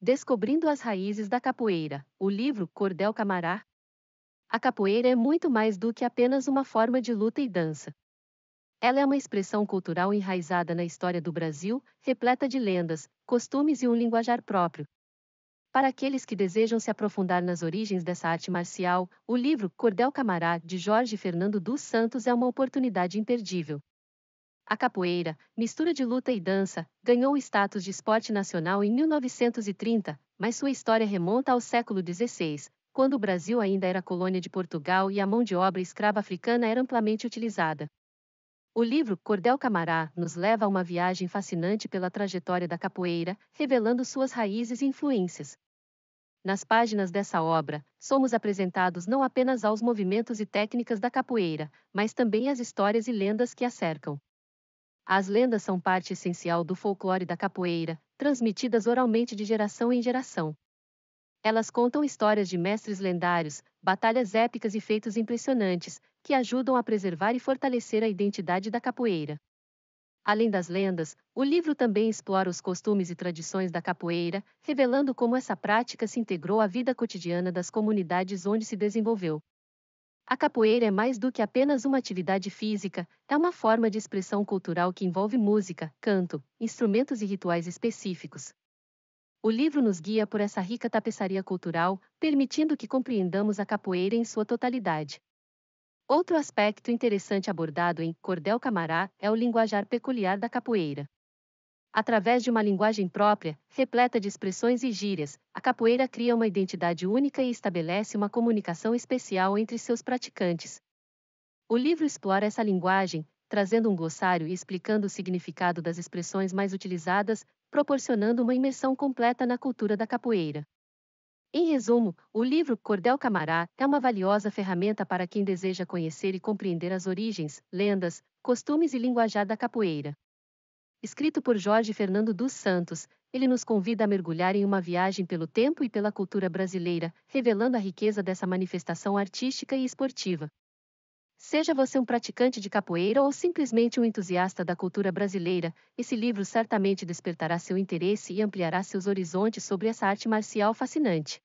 Descobrindo as raízes da capoeira, o livro Cordel Camará. A capoeira é muito mais do que apenas uma forma de luta e dança. Ela é uma expressão cultural enraizada na história do Brasil, repleta de lendas, costumes e um linguajar próprio. Para aqueles que desejam se aprofundar nas origens dessa arte marcial, o livro Cordel Camará, de Jorge Fernando dos Santos, é uma oportunidade imperdível. A capoeira, mistura de luta e dança, ganhou o status de esporte nacional em 1930, mas sua história remonta ao século XVI, quando o Brasil ainda era colônia de Portugal e a mão de obra escrava africana era amplamente utilizada. O livro Cordel Camará nos leva a uma viagem fascinante pela trajetória da capoeira, revelando suas raízes e influências. Nas páginas dessa obra, somos apresentados não apenas aos movimentos e técnicas da capoeira, mas também às histórias e lendas que a cercam. As lendas são parte essencial do folclore da capoeira, transmitidas oralmente de geração em geração. Elas contam histórias de mestres lendários, batalhas épicas e feitos impressionantes, que ajudam a preservar e fortalecer a identidade da capoeira. Além das lendas, o livro também explora os costumes e tradições da capoeira, revelando como essa prática se integrou à vida cotidiana das comunidades onde se desenvolveu. A capoeira é mais do que apenas uma atividade física, é uma forma de expressão cultural que envolve música, canto, instrumentos e rituais específicos. O livro nos guia por essa rica tapeçaria cultural, permitindo que compreendamos a capoeira em sua totalidade. Outro aspecto interessante abordado em Cordel Camará é o linguajar peculiar da capoeira. Através de uma linguagem própria, repleta de expressões e gírias, a capoeira cria uma identidade única e estabelece uma comunicação especial entre seus praticantes. O livro explora essa linguagem, trazendo um glossário e explicando o significado das expressões mais utilizadas, proporcionando uma imersão completa na cultura da capoeira. Em resumo, o livro Cordel Camará é uma valiosa ferramenta para quem deseja conhecer e compreender as origens, lendas, costumes e linguajar da capoeira escrito por Jorge Fernando dos Santos, ele nos convida a mergulhar em uma viagem pelo tempo e pela cultura brasileira, revelando a riqueza dessa manifestação artística e esportiva. Seja você um praticante de capoeira ou simplesmente um entusiasta da cultura brasileira, esse livro certamente despertará seu interesse e ampliará seus horizontes sobre essa arte marcial fascinante.